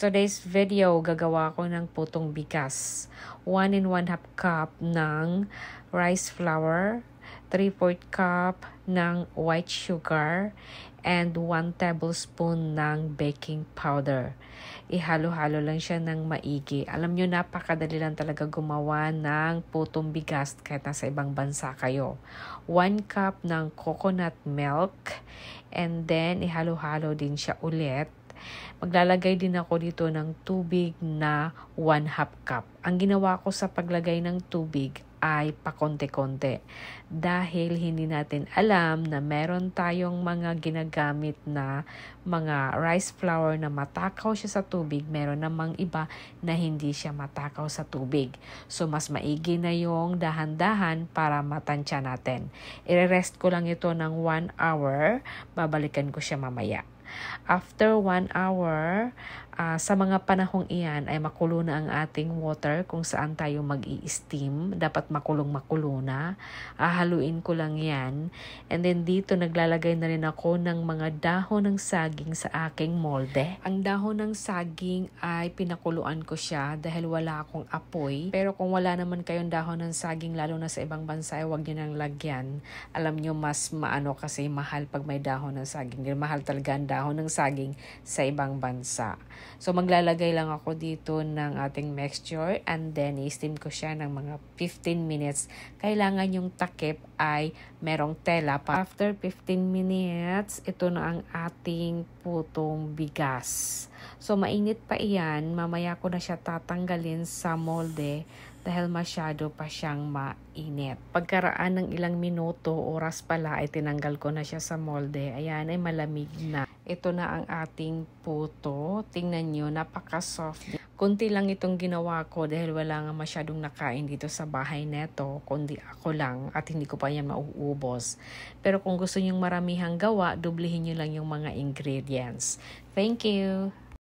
Today's video, gagawa ko ng putong bigas. 1 in 1 half cup ng rice flour, 3-4 cup ng white sugar, and 1 tablespoon ng baking powder. Ihalo-halo lang siya ng maigi. Alam nyo, napakadali lang talaga gumawa ng putong bigas kahit nasa ibang bansa kayo. 1 cup ng coconut milk, and then ihalo-halo din siya ulit Maglalagay din ako dito ng tubig na 1 half cup. Ang ginawa ko sa paglagay ng tubig ay pakonte-konte dahil hindi natin alam na meron tayong mga ginagamit na mga rice flour na matakaw siya sa tubig, meron namang iba na hindi siya matakaw sa tubig. So mas maigi na yung dahan-dahan para matansya natin. Ire-rest ko lang ito ng 1 hour, babalikan ko siya mamaya after 1 hour, uh, sa mga panahong iyan ay makulo na ang ating water kung saan tayo mag steam Dapat makulong-makulo na. Ahaluin ko lang yan. And then dito naglalagay na rin ako ng mga dahon ng saging sa aking molde. Ang dahon ng saging ay pinakuluan ko siya dahil wala akong apoy. Pero kung wala naman kayong dahon ng saging lalo na sa ibang bansa ay eh, huwag nyo nang lagyan. Alam nyo mas maano kasi mahal pag may dahon ng saging. Mahal talaga ang dahon dahon ng saging sa ibang bansa. So maglalagay lang ako dito ng ating mixture and then i-steam ko siya ng mga 15 minutes. Kailangan yung takip ay merong tela. After 15 minutes, ito na ang ating putong bigas. So mainit pa iyan, mamaya ko na siya tatanggalin sa molde dahil masyado pa siyang mainit. Pagkaraan ng ilang minuto, oras pala ay tinanggal ko na siya sa molde. Ayan ay malamig na. Ito na ang ating puto. Tingnan nyo, napaka-soft. Kunti lang itong ginawa ko dahil wala nga masyadong nakain dito sa bahay neto, kundi ako lang at hindi ko pa yan mauubos. Pero kung gusto nyong maramihang gawa, dublihin nyo lang yung mga ingredients. Thank you!